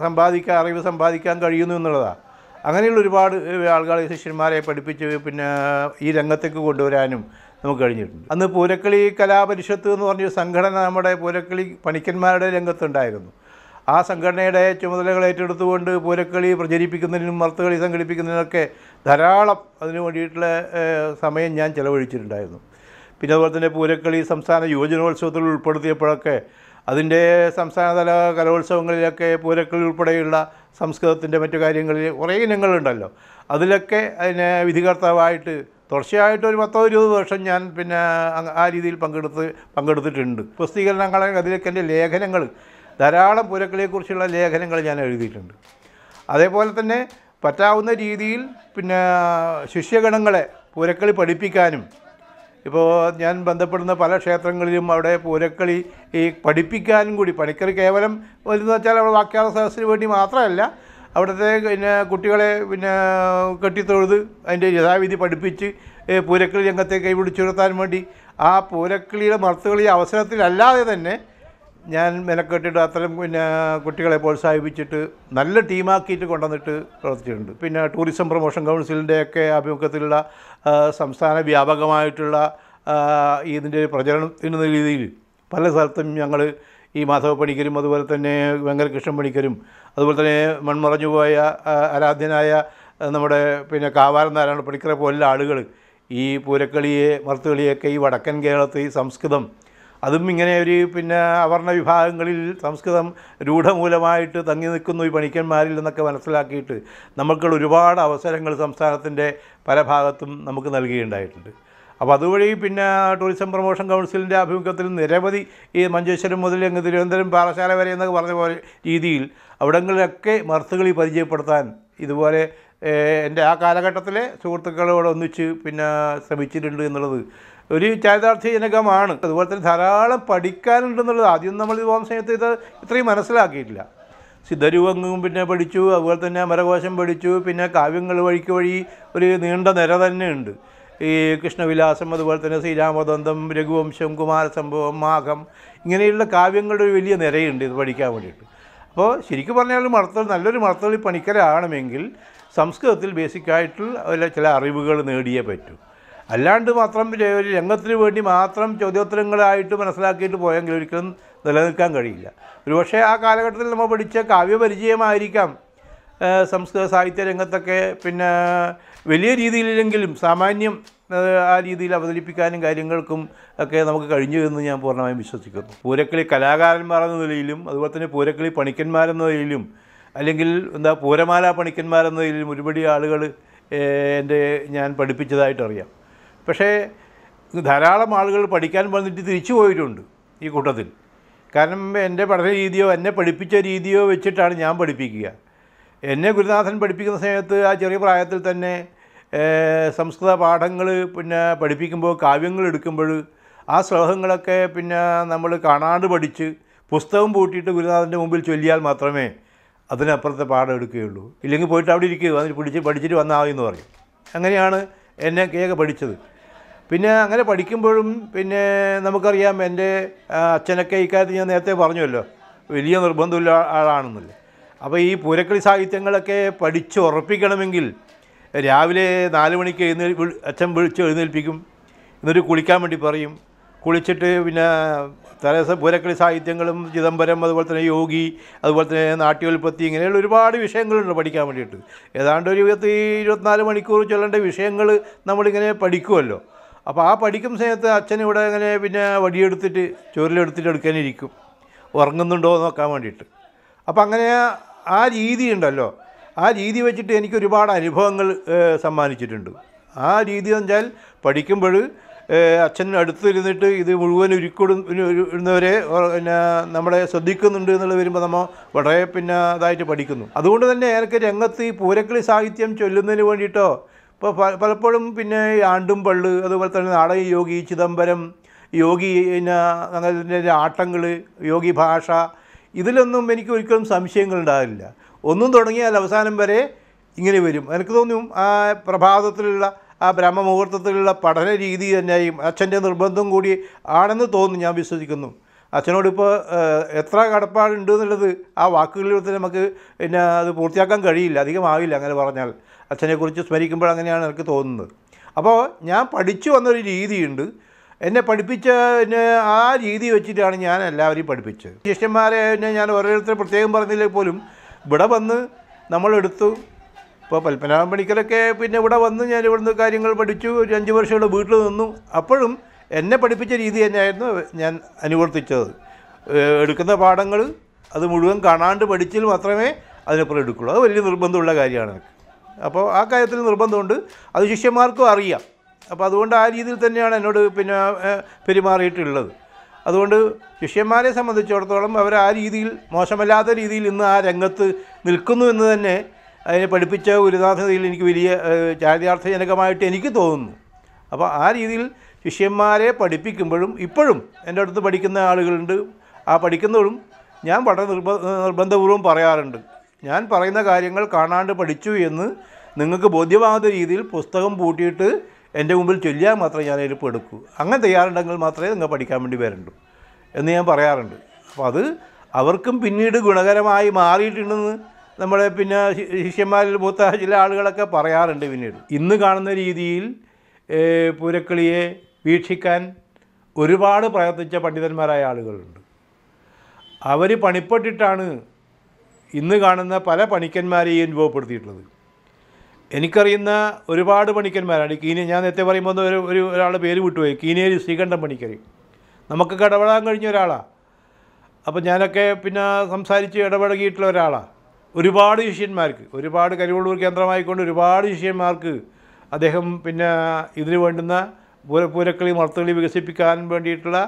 സമ്പാദിക്കാൻ അറിവ് സമ്പാദിക്കാൻ കഴിയുന്നു എന്നുള്ളതാണ് അങ്ങനെയുള്ള ഒരുപാട് ആളുകളെ ശിഷ്യന്മാരെ പഠിപ്പിച്ച് പിന്നെ ഈ രംഗത്തേക്ക് കൊണ്ടുവരാനും നമുക്ക് കഴിഞ്ഞിട്ടുണ്ട് അന്ന് പൂരക്കളി കലാപരിഷത്ത് എന്ന് പറഞ്ഞൊരു സംഘടന നമ്മുടെ പൂരക്കളി പണിക്കന്മാരുടെ രംഗത്തുണ്ടായിരുന്നു ആ സംഘടനയുടെ ചുമതലകൾ ഏറ്റെടുത്തുകൊണ്ട് പൂരക്കളി പ്രചരിപ്പിക്കുന്നതിനും മറുത്തുകളി സംഘടിപ്പിക്കുന്നതിനൊക്കെ ധാരാളം അതിനു വേണ്ടിയിട്ടുള്ള സമയം ഞാൻ ചെലവഴിച്ചിട്ടുണ്ടായിരുന്നു പിന്നെ അതുപോലെ തന്നെ പൂരക്കളി സംസ്ഥാന യുവജനോത്സവത്തിൽ ഉൾപ്പെടുത്തിയപ്പോഴൊക്കെ അതിൻ്റെ സംസ്ഥാനതല കലോത്സവങ്ങളിലൊക്കെ പൂരക്കളി ഉൾപ്പെടെയുള്ള സംസ്കൃതത്തിൻ്റെ മറ്റു കാര്യങ്ങളിൽ കുറേ ഇനങ്ങളുണ്ടല്ലോ അതിലൊക്കെ അതിനെ വിധികർത്താവായിട്ട് തുടർച്ചയായിട്ട് ഒരു പത്തോ ഇരുപത് വർഷം ഞാൻ പിന്നെ ആ രീതിയിൽ പങ്കെടുത്ത് പങ്കെടുത്തിട്ടുണ്ട് പ്രസിദ്ധീകരണങ്ങളെ അതിലൊക്കെ എൻ്റെ ലേഖനങ്ങൾ ധാരാളം പൂരക്കളിയെക്കുറിച്ചുള്ള ലേഖനങ്ങൾ ഞാൻ എഴുതിയിട്ടുണ്ട് അതേപോലെ തന്നെ പറ്റാവുന്ന രീതിയിൽ പിന്നെ ശിഷ്യഗണങ്ങളെ പൂരക്കളി പഠിപ്പിക്കാനും ഇപ്പോൾ ഞാൻ ബന്ധപ്പെടുന്ന പല ക്ഷേത്രങ്ങളിലും അവിടെ പൂരക്കളി ഈ പഠിപ്പിക്കാനും കൂടി പണിക്കറി കേവലം വരുന്നത് വെച്ചാൽ അവിടെ വാക്യാർത്ഥ സദസ്സിന് വേണ്ടി മാത്രമല്ല അവിടുത്തെ പിന്നെ കുട്ടികളെ പിന്നെ കെട്ടിത്തൊഴുത് അതിൻ്റെ യഥാവിധി പഠിപ്പിച്ച് പൂരക്കളി രംഗത്തെ കൈപിടിച്ചുയർത്താൻ വേണ്ടി ആ പൂരക്കളിയുടെ മറുത്തുകളി അവസരത്തിലല്ലാതെ തന്നെ ഞാൻ മെനക്കെട്ടിട്ട് അത്തരം പിന്നെ കുട്ടികളെ പ്രോത്സാഹിപ്പിച്ചിട്ട് നല്ല ടീമാക്കിയിട്ട് കൊണ്ടുവന്നിട്ട് പ്രവർത്തിച്ചിട്ടുണ്ട് പിന്നെ ടൂറിസം പ്രൊമോഷൻ കൗൺസിലിൻ്റെയൊക്കെ ആഭിമുഖ്യത്തിലുള്ള സംസ്ഥാന വ്യാപകമായിട്ടുള്ള ഇതിൻ്റെ പ്രചരണം എന്ന രീതിയിൽ പല സ്ഥലത്തും ഞങ്ങൾ ഈ മാധവ പണിക്കരും അതുപോലെ തന്നെ വെങ്കടകൃഷ്ണൻ പണിക്കരും അതുപോലെ തന്നെ മൺമറഞ്ഞു പോയ ആരാധ്യനായ നമ്മുടെ പിന്നെ കാവാരം നാരായണ പണിക്കരെ പോലുള്ള ആളുകൾ ഈ പൂരക്കളിയെ മറുത്തുകളിയൊക്കെ ഈ വടക്കൻ കേരളത്തിൽ സംസ്കൃതം അതും ഇങ്ങനെ ഒരു പിന്നെ അവർണ വിഭാഗങ്ങളിൽ സംസ്കൃതം രൂഢമൂലമായിട്ട് തങ്ങി നിൽക്കുന്നു ഈ പണിക്കന്മാരിൽ നിന്നൊക്കെ മനസ്സിലാക്കിയിട്ട് നമുക്ക് ഒരുപാട് അവസരങ്ങൾ സംസ്ഥാനത്തിൻ്റെ പല ഭാഗത്തും നമുക്ക് നൽകുകയുണ്ടായിട്ടുണ്ട് അപ്പോൾ അതുവഴി പിന്നെ ടൂറിസം പ്രൊമോഷൻ കൗൺസിലിൻ്റെ ആഭിമുഖ്യത്തിൽ നിരവധി ഈ മഞ്ചേശ്വരം മുതൽ അങ്ങ് തിരുവനന്തപുരം പാറശാല വരെ എന്നൊക്കെ പറഞ്ഞ പോലെ രീതിയിൽ അവിടങ്ങളിലൊക്കെ മർത്തുകളി പരിചയപ്പെടുത്താൻ ഇതുപോലെ എൻ്റെ ആ കാലഘട്ടത്തിലെ സുഹൃത്തുക്കളോട് ഒന്നിച്ച് പിന്നെ ശ്രമിച്ചിട്ടുണ്ട് എന്നുള്ളത് ഒരു ചാരിതാർത്ഥ്യജനകമാണ് അതുപോലെ തന്നെ ധാരാളം പഠിക്കാനുണ്ടെന്നുള്ളത് ആദ്യം നമ്മൾ ഇത് പോകുന്ന സമയത്ത് ഇത് ഇത്രയും മനസ്സിലാക്കിയിട്ടില്ല സിദ്ധരൂപങ്ങളും പിന്നെ പഠിച്ചു അതുപോലെ തന്നെ മരകോശം പഠിച്ചു പിന്നെ കാവ്യങ്ങൾ വഴിക്ക് വഴി ഒരു നീണ്ട നിര തന്നെയുണ്ട് ഈ കൃഷ്ണവിലാസം അതുപോലെ തന്നെ ശ്രീരാമദന്തം രഘുവംശം കുമാരസംഭവം മാഘം ഇങ്ങനെയുള്ള കാവ്യങ്ങളുടെ ഒരു വലിയ നിരയുണ്ട് ഇത് പഠിക്കാൻ വേണ്ടിയിട്ട് അപ്പോൾ ശരിക്കും പറഞ്ഞാൽ മറത്തൽ നല്ലൊരു മറത്തളി പണിക്കരാകണമെങ്കിൽ സംസ്കൃതത്തിൽ ബേസിക്കായിട്ടുള്ള ചില അറിവുകൾ നേടിയേ പറ്റൂ അല്ലാണ്ട് മാത്രം ഒരു രംഗത്തിന് വേണ്ടി മാത്രം ചോദ്യോത്തരങ്ങളായിട്ട് മനസ്സിലാക്കിയിട്ട് പോയെങ്കിൽ ഒരിക്കലും നിലനിൽക്കാൻ കഴിയില്ല ഒരുപക്ഷേ ആ കാലഘട്ടത്തിൽ നമ്മൾ പഠിച്ച കാവ്യപരിചയമായിരിക്കാം സംസ്കൃത സാഹിത്യ രംഗത്തൊക്കെ പിന്നെ വലിയ രീതിയിലെങ്കിലും സാമാന്യം ആ രീതിയിൽ അവതരിപ്പിക്കാനും കാര്യങ്ങൾക്കും ഒക്കെ നമുക്ക് കഴിഞ്ഞു എന്ന് ഞാൻ പൂർണ്ണമായും വിശ്വസിക്കുന്നു പൂരക്കളി കലാകാരന്മാർ എന്ന നിലയിലും അതുപോലെ തന്നെ പൂരക്കളി പണിക്കന്മാരെന്ന നിലയിലും അല്ലെങ്കിൽ എന്താ പൂരമാല പണിക്കന്മാരെന്ന നിലയിലും ഒരുപടി ആളുകൾ എൻ്റെ ഞാൻ പഠിപ്പിച്ചതായിട്ടറിയാം പക്ഷേ ധാരാളം ആളുകൾ പഠിക്കാൻ വന്നിട്ട് തിരിച്ചു പോയിട്ടുണ്ട് ഈ കൂട്ടത്തിൽ കാരണം എൻ്റെ പഠന രീതിയോ എന്നെ പഠിപ്പിച്ച രീതിയോ വെച്ചിട്ടാണ് ഞാൻ പഠിപ്പിക്കുക എന്നെ ഗുരുനാഥൻ പഠിപ്പിക്കുന്ന സമയത്ത് ആ ചെറിയ പ്രായത്തിൽ തന്നെ സംസ്കൃത പാഠങ്ങൾ പിന്നെ പഠിപ്പിക്കുമ്പോൾ കാവ്യങ്ങൾ എടുക്കുമ്പോൾ ആ ശ്ലോകങ്ങളൊക്കെ പിന്നെ നമ്മൾ കാണാണ്ട് പഠിച്ച് പുസ്തകം പൂട്ടിയിട്ട് ഗുരുനാഥൻ്റെ മുമ്പിൽ ചൊല്ലിയാൽ മാത്രമേ അതിനപ്പുറത്തെ പാഠം എടുക്കുകയുള്ളൂ ഇല്ലെങ്കിൽ പോയിട്ട് അവിടെ ഇരിക്കുക അതിന് പിടിച്ച് പഠിച്ചിട്ട് എന്ന് പറയും അങ്ങനെയാണ് എന്നെ കേക്ക് പഠിച്ചത് പിന്നെ അങ്ങനെ പഠിക്കുമ്പോഴും പിന്നെ നമുക്കറിയാം എൻ്റെ അച്ഛനൊക്കെ ഇക്കാര്യത്തിൽ ഞാൻ നേരത്തെ പറഞ്ഞുവല്ലോ വലിയ നിർബന്ധമില്ല ആളാണെന്നില്ല അപ്പോൾ ഈ പൂരക്കളി സാഹിത്യങ്ങളൊക്കെ പഠിച്ച് ഉറപ്പിക്കണമെങ്കിൽ രാവിലെ നാല് മണിക്ക് എഴുന്നേൽ അച്ഛൻ വിളിച്ച് എഴുന്നേൽപ്പിക്കും എന്നിട്ട് കുളിക്കാൻ വേണ്ടി പറയും കുളിച്ചിട്ട് പിന്നെ തലേദിവസം പൂരക്കളി സാഹിത്യങ്ങളും ചിദംബരം അതുപോലെ തന്നെ യോഗി അതുപോലെ തന്നെ നാട്യോൽപ്പത്തി ഇങ്ങനെയുള്ള ഒരുപാട് വിഷയങ്ങളുണ്ട് പഠിക്കാൻ വേണ്ടിയിട്ട് ഏതാണ്ട് ഒരു ഇരുപത്തി ഇരുപത്തിനാല് മണിക്കൂർ ചൊല്ലേണ്ട വിഷയങ്ങൾ നമ്മളിങ്ങനെ പഠിക്കുമല്ലോ അപ്പോൾ ആ പഠിക്കും സമയത്ത് അച്ഛൻ ഇവിടെ അങ്ങനെ പിന്നെ വടിയെടുത്തിട്ട് ചോരലെടുത്തിട്ട് എടുക്കാനിരിക്കും ഉറങ്ങുന്നുണ്ടോ എന്ന് നോക്കാൻ വേണ്ടിയിട്ട് അപ്പോൾ അങ്ങനെ ആ രീതി ഉണ്ടല്ലോ ആ രീതി വെച്ചിട്ട് എനിക്ക് ഒരുപാട് അനുഭവങ്ങൾ സമ്മാനിച്ചിട്ടുണ്ട് ആ രീതി എന്ന് വെച്ചാൽ പഠിക്കുമ്പോൾ അച്ഛൻ അടുത്തിരുന്നിട്ട് ഇത് മുഴുവൻ ഉരുക്കൊടുന്നവരെ പിന്നെ നമ്മളെ ശ്രദ്ധിക്കുന്നുണ്ട് എന്നുള്ളത് വരുമ്പോൾ നമ്മൾ വളരെ പിന്നെ അതായിട്ട് പഠിക്കുന്നു അതുകൊണ്ട് തന്നെ ഏതൊക്കെ രംഗത്ത് ഈ പൂരക്കളി സാഹിത്യം ചൊല്ലുന്നതിന് വേണ്ടിയിട്ടോ ഇപ്പോൾ പലപ്പോഴും പിന്നെ ആണ്ടും പള്ളു അതുപോലെ തന്നെ നാടക യോഗി ചിദംബരം യോഗി പിന്നെ ആട്ടങ്ങൾ യോഗി ഭാഷ ഇതിലൊന്നും എനിക്ക് ഒരിക്കലും സംശയങ്ങൾ ഉണ്ടാകില്ല ഒന്നും തുടങ്ങിയാൽ അവസാനം വരെ ഇങ്ങനെ വരും എനിക്ക് തോന്നും ആ പ്രഭാതത്തിലുള്ള ആ ബ്രഹ്മമുഹൂർത്തത്തിലുള്ള പഠന രീതി തന്നെയും അച്ഛൻ്റെ നിർബന്ധം കൂടി ആണെന്ന് തോന്നുന്നു ഞാൻ വിശ്വസിക്കുന്നു അച്ഛനോടിപ്പോൾ എത്ര കടപ്പാടുണ്ട് എന്നുള്ളത് ആ വാക്കുകളിൽ നമുക്ക് പിന്നെ അത് പൂർത്തിയാക്കാൻ കഴിയില്ല അധികമാവില്ല അങ്ങനെ പറഞ്ഞാൽ അച്ഛനെക്കുറിച്ച് സ്മരിക്കുമ്പോൾ അങ്ങനെയാണ് എനിക്ക് തോന്നുന്നത് അപ്പോൾ ഞാൻ പഠിച്ചു വന്നൊരു രീതിയുണ്ട് എന്നെ പഠിപ്പിച്ച ആ രീതി വെച്ചിട്ടാണ് ഞാൻ എല്ലാവരെയും പഠിപ്പിച്ചത് ശിഷ്യന്മാരെ ഞാൻ ഓരോരുത്തരെ പ്രത്യേകം പറഞ്ഞില്ലെങ്കിൽ പോലും ഇവിടെ വന്ന് നമ്മളെടുത്തു ഇപ്പോൾ പത്മനാഭൻ പണിക്കലൊക്കെ പിന്നെ ഇവിടെ വന്ന് ഞാൻ നിന്ന് കാര്യങ്ങൾ പഠിച്ചു ഒരു അഞ്ച് വർഷം ഇവിടെ വീട്ടിൽ നിന്നു അപ്പോഴും എന്നെ പഠിപ്പിച്ച രീതി തന്നെയായിരുന്നു ഞാൻ അനുവർത്തിച്ചത് എടുക്കുന്ന പാഠങ്ങൾ അത് മുഴുവൻ കാണാണ്ട് പഠിച്ചാൽ മാത്രമേ അതിനപ്പുറം എടുക്കുള്ളൂ അത് വലിയ നിർബന്ധമുള്ള കാര്യമാണ് എനിക്ക് അപ്പോൾ ആ കാര്യത്തിൽ നിർബന്ധമുണ്ട് അത് ശിഷ്യന്മാർക്കും അറിയാം അപ്പോൾ അതുകൊണ്ട് ആ രീതിയിൽ തന്നെയാണ് എന്നോട് പിന്നെ പെരുമാറിയിട്ടുള്ളത് അതുകൊണ്ട് ശിഷ്യന്മാരെ സംബന്ധിച്ചിടത്തോളം അവർ ആ രീതിയിൽ മോശമല്ലാത്ത രീതിയിൽ ഇന്ന് ആ രംഗത്ത് നിൽക്കുന്നു എന്ന് തന്നെ അതിനെ പഠിപ്പിച്ച ഗുരുനാഥതയിൽ എനിക്ക് വലിയ ചാരിതാർത്ഥജനകമായിട്ട് എനിക്ക് തോന്നുന്നു അപ്പോൾ ആ രീതിയിൽ ശിഷ്യന്മാരെ പഠിപ്പിക്കുമ്പോഴും ഇപ്പോഴും എൻ്റെ അടുത്ത് പഠിക്കുന്ന ആളുകളുണ്ട് ആ പഠിക്കുന്നവരും ഞാൻ വളരെ നിർബന്ധപൂർവ്വം പറയാറുണ്ട് ഞാൻ പറയുന്ന കാര്യങ്ങൾ കാണാണ്ട് പഠിച്ചു എന്ന് നിങ്ങൾക്ക് ബോധ്യമാകുന്ന രീതിയിൽ പുസ്തകം പൂട്ടിയിട്ട് എൻ്റെ മുമ്പിൽ ചൊല്ലിയാൽ മാത്രമേ ഞാൻ അതിൽ എടുക്കൂ അങ്ങനെ തയ്യാറുണ്ടെങ്കിൽ മാത്രമേ നിങ്ങൾ പഠിക്കാൻ വേണ്ടി വരണ്ടൂ എന്ന് ഞാൻ പറയാറുണ്ട് അപ്പോൾ അത് അവർക്കും പിന്നീട് ഗുണകരമായി മാറിയിട്ടുണ്ടെന്ന് നമ്മുടെ പിന്നെ ശിഷ്യന്മാരിൽ മൂത്ത ചില ആളുകളൊക്കെ പറയാറുണ്ട് പിന്നീട് ഇന്ന് കാണുന്ന രീതിയിൽ പൂരക്കളിയെ വീക്ഷിക്കാൻ ഒരുപാട് പ്രയത്നിച്ച പണ്ഡിതന്മാരായ ആളുകളുണ്ട് അവർ പണിപ്പെട്ടിട്ടാണ് ഇന്ന് കാണുന്ന പല പണിക്കന്മാരെയും അനുഭവപ്പെടുത്തിയിട്ടുള്ളത് എനിക്കറിയുന്ന ഒരുപാട് പണിക്കന്മാരാണ് കീന ഞാൻ നേരത്തെ പറയുമ്പോൾ ഒരു ഒരു ഒരാളുടെ പേര് വിട്ടുപോയി കീനേരി ശ്രീകണ്ഠം പണിക്കർ നമുക്ക് ഇടപെടാൻ കഴിഞ്ഞ ഒരാളാണ് അപ്പോൾ ഞാനൊക്കെ പിന്നെ സംസാരിച്ച് ഇടപഴകിയിട്ടുള്ള ഒരാളാണ് ഒരുപാട് ശിഷ്യന്മാർക്ക് ഒരുപാട് കരിവള്ളൂർ കേന്ദ്രമായിക്കൊണ്ട് ഒരുപാട് ശിഷ്യന്മാർക്ക് അദ്ദേഹം പിന്നെ ഇതിന് വേണ്ടുന്ന പൂരക്കളി മർത്തകളി വികസിപ്പിക്കാൻ വേണ്ടിയിട്ടുള്ള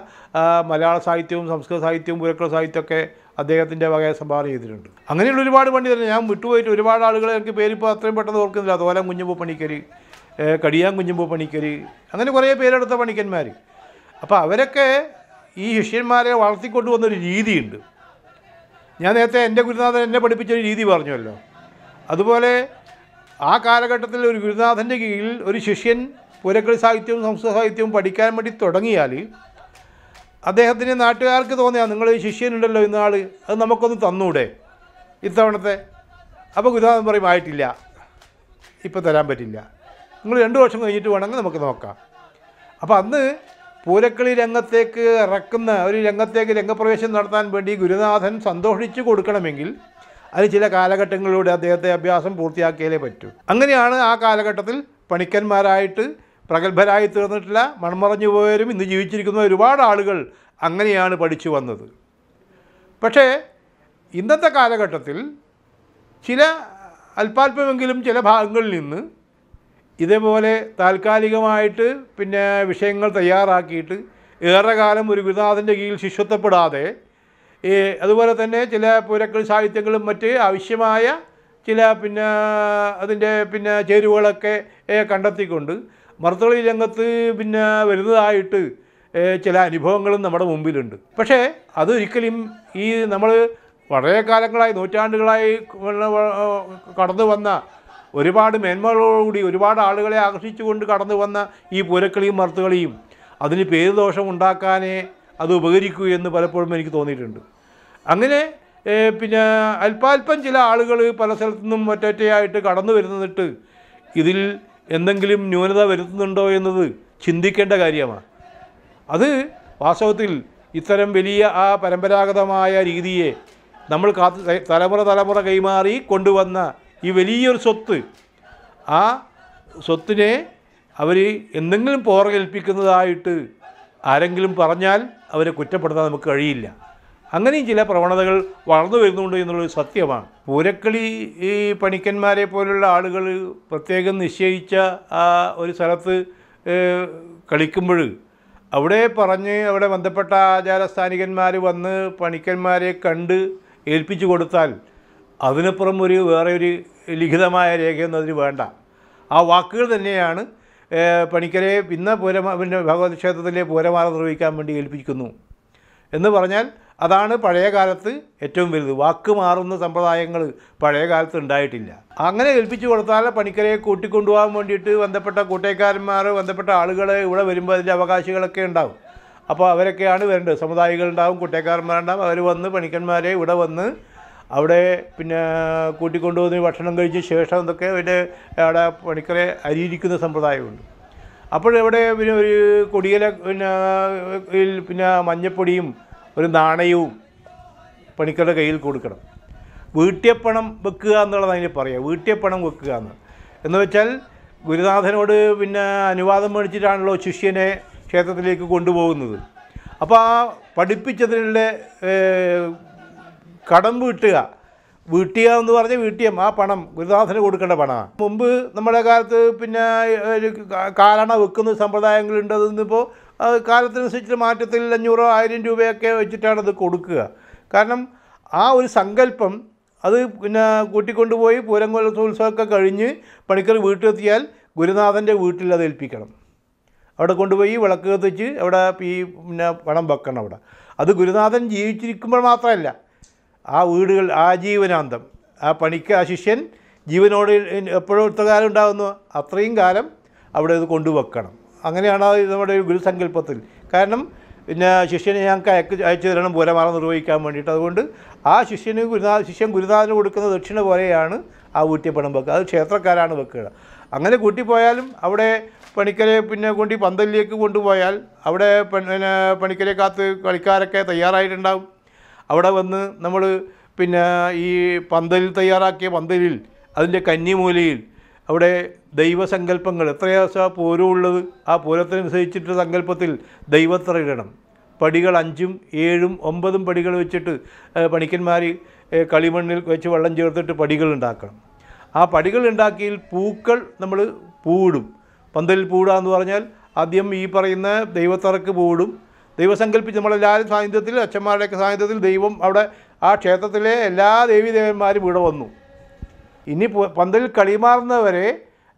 മലയാള സാഹിത്യവും സംസ്കൃത സാഹിത്യവും പൂരക്കള സാഹിത്യമൊക്കെ അദ്ദേഹത്തിൻ്റെ വക സംഭാവന ചെയ്തിട്ടുണ്ട് അങ്ങനെയുള്ള ഒരുപാട് തന്നെ ഞാൻ വിട്ടുപോയിട്ട് ഒരുപാട് ആളുകളെ എനിക്ക് പേരിപ്പോൾ അത്രയും പെട്ടെന്ന് ഓർക്കുന്നില്ല അതുപോലെ കുഞ്ഞുമ്പൂ പണിക്കർ കടിയാൻ കുഞ്ഞുമ്പൂ പണിക്കർ അങ്ങനെ കുറേ പേരെടുത്ത പണിക്കന്മാർ അപ്പോൾ അവരൊക്കെ ഈ ശിഷ്യന്മാരെ വളർത്തിക്കൊണ്ടു വന്നൊരു രീതിയുണ്ട് ഞാൻ നേരത്തെ എൻ്റെ ഗുരുനാഥൻ എന്നെ പഠിപ്പിച്ചൊരു രീതി പറഞ്ഞുവല്ലോ അതുപോലെ ആ കാലഘട്ടത്തിൽ ഒരു ഗുരുനാഥൻ്റെ കീഴിൽ ഒരു ശിഷ്യൻ പൂരക്കളി സാഹിത്യവും സംസ്കൃത സാഹിത്യവും പഠിക്കാൻ വേണ്ടി തുടങ്ങിയാൽ അദ്ദേഹത്തിന് നാട്ടുകാർക്ക് തോന്നിയാൽ നിങ്ങൾ ശിഷ്യനുണ്ടല്ലോ ഇന്നാൾ അത് നമുക്കൊന്ന് തന്നൂടെ ഇത്തവണത്തെ അപ്പോൾ ഗുരുനാഥൻ പറയും ആയിട്ടില്ല ഇപ്പോൾ തരാൻ പറ്റില്ല നിങ്ങൾ രണ്ട് വർഷം കഴിഞ്ഞിട്ട് വേണമെങ്കിൽ നമുക്ക് നോക്കാം അപ്പോൾ അന്ന് പൂരക്കളി രംഗത്തേക്ക് ഇറക്കുന്ന ഒരു രംഗത്തേക്ക് രംഗപ്രവേശം നടത്താൻ വേണ്ടി ഗുരുനാഥൻ സന്തോഷിച്ചു കൊടുക്കണമെങ്കിൽ അതിന് ചില കാലഘട്ടങ്ങളിലൂടെ അദ്ദേഹത്തെ അഭ്യാസം പൂർത്തിയാക്കിയാലേ പറ്റൂ അങ്ങനെയാണ് ആ കാലഘട്ടത്തിൽ പണിക്കന്മാരായിട്ട് പ്രഗത്ഭരായി തീർന്നിട്ടില്ല മൺമറഞ്ഞു പോയവരും ഇന്ന് ജീവിച്ചിരിക്കുന്ന ഒരുപാട് ആളുകൾ അങ്ങനെയാണ് പഠിച്ചു വന്നത് പക്ഷേ ഇന്നത്തെ കാലഘട്ടത്തിൽ ചില അല്പാൽപമെങ്കിലും ചില ഭാഗങ്ങളിൽ നിന്ന് ഇതേപോലെ താൽക്കാലികമായിട്ട് പിന്നെ വിഷയങ്ങൾ തയ്യാറാക്കിയിട്ട് ഏറെക്കാലം ഒരു ഗുരുനാഥൻ്റെ കീഴിൽ ശിഷ്യത്വപ്പെടാതെ അതുപോലെ തന്നെ ചില പൂരക്കൾ സാഹിത്യങ്ങളും മറ്റ് ആവശ്യമായ ചില പിന്നെ അതിൻ്റെ പിന്നെ ചേരുവകളൊക്കെ കണ്ടെത്തിക്കൊണ്ട് മറുത്തളി രംഗത്ത് പിന്നെ വരുന്നതായിട്ട് ചില അനുഭവങ്ങളും നമ്മുടെ മുമ്പിലുണ്ട് പക്ഷേ അതൊരിക്കലും ഈ നമ്മൾ വളരെ കാലങ്ങളായി നൂറ്റാണ്ടുകളായി കടന്നു വന്ന ഒരുപാട് മേന്മകളോടുകൂടി ഒരുപാട് ആളുകളെ ആകർഷിച്ചുകൊണ്ട് കടന്നു വന്ന ഈ പൂരക്കളിയും മറുത്തുകളിയും അതിന് പേരുദോഷം ഉണ്ടാക്കാനേ അത് ഉപകരിക്കൂ എന്ന് പലപ്പോഴും എനിക്ക് തോന്നിയിട്ടുണ്ട് അങ്ങനെ പിന്നെ അല്പാൽപ്പം ചില ആളുകൾ പല സ്ഥലത്തു നിന്നും ഒറ്റയായിട്ട് കടന്നു വരുന്നിട്ട് ഇതിൽ എന്തെങ്കിലും ന്യൂനത വരുത്തുന്നുണ്ടോ എന്നത് ചിന്തിക്കേണ്ട കാര്യമാണ് അത് വാസ്തവത്തിൽ ഇത്തരം വലിയ ആ പരമ്പരാഗതമായ രീതിയെ നമ്മൾ കാത്ത് തലമുറ തലമുറ കൈമാറി കൊണ്ടുവന്ന ഈ വലിയൊരു സ്വത്ത് ആ സ്വത്തിനെ അവർ എന്തെങ്കിലും പോറകേൽപ്പിക്കുന്നതായിട്ട് ആരെങ്കിലും പറഞ്ഞാൽ അവരെ കുറ്റപ്പെടുത്താൻ നമുക്ക് കഴിയില്ല അങ്ങനെയും ചില പ്രവണതകൾ വളർന്നു വരുന്നുണ്ട് എന്നുള്ളൊരു സത്യമാണ് പൂരക്കളി ഈ പണിക്കന്മാരെ പോലുള്ള ആളുകൾ പ്രത്യേകം നിശ്ചയിച്ച ആ ഒരു സ്ഥലത്ത് കളിക്കുമ്പോൾ അവിടെ പറഞ്ഞ് അവിടെ ബന്ധപ്പെട്ട ആചാരസ്ഥാനികന്മാർ വന്ന് പണിക്കന്മാരെ കണ്ട് ഏൽപ്പിച്ചു കൊടുത്താൽ അതിനപ്പുറം ഒരു വേറെ ഒരു ലിഖിതമായ രേഖയൊന്നും അതിന് വേണ്ട ആ വാക്കുകൾ തന്നെയാണ് പണിക്കരെ പിന്നെ പൂരമാ പിന്നെ ഭഗവത് ക്ഷേത്രത്തിലെ പൂരമാല നിർവഹിക്കാൻ വേണ്ടി ഏൽപ്പിക്കുന്നു എന്ന് പറഞ്ഞാൽ അതാണ് പഴയ കാലത്ത് ഏറ്റവും വലുത് വാക്ക് മാറുന്ന സമ്പ്രദായങ്ങൾ പഴയ കാലത്ത് ഉണ്ടായിട്ടില്ല അങ്ങനെ ഏൽപ്പിച്ചു കൊടുത്താൽ പണിക്കരെ കൂട്ടിക്കൊണ്ടുപോകാൻ വേണ്ടിയിട്ട് ബന്ധപ്പെട്ട കൂട്ടേക്കാരന്മാർ ബന്ധപ്പെട്ട ആളുകൾ ഇവിടെ വരുമ്പോൾ അതിൻ്റെ അവകാശികളൊക്കെ ഉണ്ടാവും അപ്പോൾ അവരൊക്കെയാണ് വരേണ്ടത് സമുദായികളുണ്ടാവും കുട്ടേക്കാരന്മാരുണ്ടാവും അവർ വന്ന് പണിക്കന്മാരെ ഇവിടെ വന്ന് അവിടെ പിന്നെ കൂട്ടിക്കൊണ്ടുവന്ന് ഭക്ഷണം കഴിച്ച ശേഷം എന്തൊക്കെ അവരുടെ അവിടെ പണിക്കരെ അരിയിരിക്കുന്ന സമ്പ്രദായമുണ്ട് അപ്പോൾ പിന്നെ ഒരു കൊടിയില പിന്നെ പിന്നെ മഞ്ഞപ്പൊടിയും ഒരു നാണയവും പണിക്കരുടെ കയ്യിൽ കൊടുക്കണം വീട്ടിയപ്പണം വെക്കുക എന്നുള്ളത് അതിന് പറയുക വീട്ടിയപ്പണം വെക്കുക എന്ന് എന്ന് വെച്ചാൽ ഗുരുനാഥനോട് പിന്നെ അനുവാദം മേടിച്ചിട്ടാണല്ലോ ശിഷ്യനെ ക്ഷേത്രത്തിലേക്ക് കൊണ്ടുപോകുന്നത് അപ്പോൾ ആ പഠിപ്പിച്ചതിനുള്ള കടം വീട്ടുക വീട്ടിയ എന്ന് പറഞ്ഞ വീട്ടിയം ആ പണം ഗുരുനാഥന് കൊടുക്കേണ്ട പണമാണ് മുമ്പ് നമ്മുടെ കാലത്ത് പിന്നെ കാലണ വെക്കുന്ന സമ്പ്രദായങ്ങളുണ്ടെന്നിപ്പോൾ അത് കാലത്തിനനുസരിച്ച് മാറ്റത്തിൽ അഞ്ഞൂറോ ആയിരം രൂപയൊക്കെ വെച്ചിട്ടാണ് അത് കൊടുക്കുക കാരണം ആ ഒരു സങ്കല്പം അത് പിന്നെ കൂട്ടിക്കൊണ്ടുപോയി പൂരം കൊല്ലത്തോത്സവമൊക്കെ കഴിഞ്ഞ് പണിക്കർ വീട്ടിലെത്തിയാൽ ഗുരുനാഥൻ്റെ വീട്ടിൽ അത് ഏൽപ്പിക്കണം അവിടെ കൊണ്ടുപോയി വിളക്ക് കത്തിച്ച് അവിടെ ഈ പിന്നെ പണം വെക്കണം അവിടെ അത് ഗുരുനാഥൻ ജീവിച്ചിരിക്കുമ്പോൾ മാത്രമല്ല ആ വീടുകൾ ആ ജീവനാന്തം ആ പണിക്ക് ആ ശിഷ്യൻ ജീവനോട് എപ്പോഴും ഇത്ര കാലം ഉണ്ടാകുന്നു അത്രയും കാലം അവിടെ അത് കൊണ്ടുവെക്കണം അങ്ങനെയാണ് നമ്മുടെ ഒരു ഗുരുസങ്കല്പത്തിൽ കാരണം പിന്നെ ശിഷ്യനെ ഞങ്ങൾക്ക് അയക്ക് അയച്ചു തരണം പൂരമാല നിർവഹിക്കാൻ വേണ്ടിയിട്ട് അതുകൊണ്ട് ആ ശിഷ്യന് ഗുരുനാഥ ശിഷ്യൻ ഗുരുനാഥന് കൊടുക്കുന്ന ദക്ഷിണ പോലെയാണ് ആ ഊറ്റിപ്പണം വെക്കുക അത് ക്ഷേത്രക്കാരാണ് വെക്കുക അങ്ങനെ കൂട്ടിപ്പോയാലും അവിടെ പണിക്കരെ പിന്നെ കൊണ്ട് പന്തലിലേക്ക് കൊണ്ടുപോയാൽ അവിടെ പിന്നെ പണിക്കരെ കാത്ത് കളിക്കാരൊക്കെ തയ്യാറായിട്ടുണ്ടാവും അവിടെ വന്ന് നമ്മൾ പിന്നെ ഈ പന്തലിൽ തയ്യാറാക്കിയ പന്തലിൽ അതിൻ്റെ കന്നിമൂലയിൽ അവിടെ ദൈവസങ്കല്പങ്ങൾ എത്രയാ പൂരമുള്ളത് ആ പൂരത്തിനനുസരിച്ചിട്ട് സങ്കല്പത്തിൽ ദൈവത്തിടണം പടികൾ അഞ്ചും ഏഴും ഒമ്പതും പടികൾ വെച്ചിട്ട് പണിക്കന്മാർ കളിമണ്ണിൽ വെച്ച് വെള്ളം ചേർത്തിട്ട് പടികൾ ഉണ്ടാക്കണം ആ പടികൾ ഉണ്ടാക്കിയിൽ പൂക്കൾ നമ്മൾ പൂവിടും പന്തലിൽ പൂടുക എന്ന് പറഞ്ഞാൽ ആദ്യം ഈ പറയുന്ന ദൈവത്തറക്ക് പൂവിടും ദൈവസങ്കല്പിച്ച് നമ്മളെല്ലാവരും സാന്നിധ്യത്തിൽ അച്ഛന്മാരുടെയൊക്കെ സാന്നിധ്യത്തിൽ ദൈവം അവിടെ ആ ക്ഷേത്രത്തിലെ എല്ലാ ദേവീദേവന്മാരും ഇവിടെ വന്നു ഇനി പന്തലിൽ കളിമാറുന്നവരെ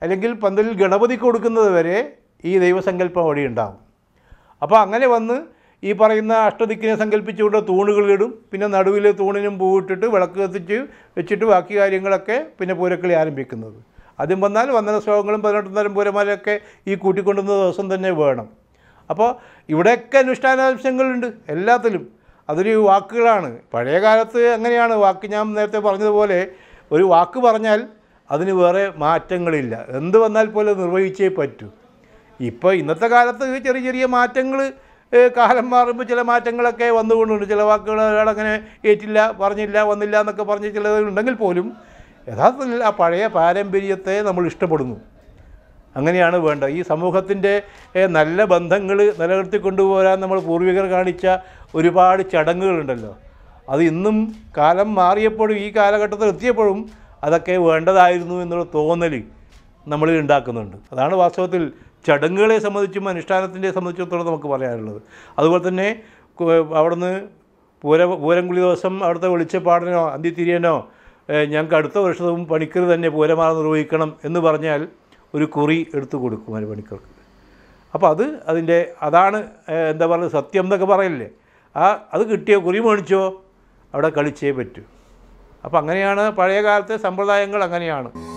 അല്ലെങ്കിൽ പന്തലിൽ ഗണപതി കൊടുക്കുന്നത് വരെ ഈ ദൈവസങ്കല്പം വഴി ഉണ്ടാകും അപ്പോൾ അങ്ങനെ വന്ന് ഈ പറയുന്ന അഷ്ടദിക്കിനെ സങ്കല്പിച്ചുകൊണ്ട് തൂണുകൾ ഇടും പിന്നെ നടുവിൽ തൂണിനും പൂവിട്ടിട്ട് വിളക്ക് കത്തിച്ച് വെച്ചിട്ട് ബാക്കി കാര്യങ്ങളൊക്കെ പിന്നെ പൂരക്കളി ആരംഭിക്കുന്നത് ആദ്യം വന്നാൽ വന്ദന സ്വഭാവങ്ങളും പതിനെട്ട് തരം പൂരമാലയൊക്കെ ഈ കൂട്ടിക്കൊണ്ടുന്ന ദിവസം തന്നെ വേണം അപ്പോൾ ഇവിടെയൊക്കെ അനുഷ്ഠാനാംശങ്ങളുണ്ട് എല്ലാത്തിലും അതൊരു വാക്കുകളാണ് പഴയ കാലത്ത് അങ്ങനെയാണ് വാക്ക് ഞാൻ നേരത്തെ പറഞ്ഞതുപോലെ ഒരു വാക്ക് പറഞ്ഞാൽ അതിന് വേറെ മാറ്റങ്ങളില്ല എന്ത് വന്നാൽ പോലും നിർവഹിച്ചേ പറ്റൂ ഇപ്പോൾ ഇന്നത്തെ കാലത്ത് ചെറിയ ചെറിയ മാറ്റങ്ങൾ കാലം മാറുമ്പോൾ ചില മാറ്റങ്ങളൊക്കെ വന്നുകൊണ്ടുണ്ട് ചില വാക്കുകൾ അങ്ങനെ ഏറ്റില്ല പറഞ്ഞില്ല വന്നില്ല എന്നൊക്കെ പറഞ്ഞ് ചിലതുണ്ടെങ്കിൽ പോലും യഥാർത്ഥത്തിൽ ആ പഴയ പാരമ്പര്യത്തെ നമ്മൾ ഇഷ്ടപ്പെടുന്നു അങ്ങനെയാണ് വേണ്ടത് ഈ സമൂഹത്തിൻ്റെ നല്ല ബന്ധങ്ങൾ നിലനിർത്തി കൊണ്ടുപോരാൻ നമ്മൾ പൂർവികർ കാണിച്ച ഒരുപാട് ചടങ്ങുകളുണ്ടല്ലോ അത് ഇന്നും കാലം മാറിയപ്പോഴും ഈ കാലഘട്ടത്തിൽ എത്തിയപ്പോഴും അതൊക്കെ വേണ്ടതായിരുന്നു എന്നുള്ള തോന്നൽ നമ്മളിൽ ഉണ്ടാക്കുന്നുണ്ട് അതാണ് വാസ്തവത്തിൽ ചടങ്ങുകളെ സംബന്ധിച്ചും അനുഷ്ഠാനത്തിൻ്റെ സംബന്ധിച്ചിടത്തോളം നമുക്ക് പറയാനുള്ളത് അതുപോലെ തന്നെ അവിടുന്ന് പൂര പൂരംകുളി ദിവസം അവിടുത്തെ വെളിച്ചപ്പാടനോ അന്തിത്തിരിയനോ ഞങ്ങൾക്ക് അടുത്ത വർഷവും പണിക്കർ തന്നെ പൂരമാല നിർവഹിക്കണം എന്ന് പറഞ്ഞാൽ ഒരു കുറി എടുത്തു കൊടുക്കും ഒരു പണിക്കർക്ക് അപ്പോൾ അത് അതിൻ്റെ അതാണ് എന്താ പറയുക സത്യം എന്നൊക്കെ പറയില്ലേ ആ അത് കിട്ടിയോ കുറി മേടിച്ചോ അവിടെ കളിച്ചേ പറ്റൂ അപ്പോൾ അങ്ങനെയാണ് പഴയ കാലത്തെ സമ്പ്രദായങ്ങൾ അങ്ങനെയാണ്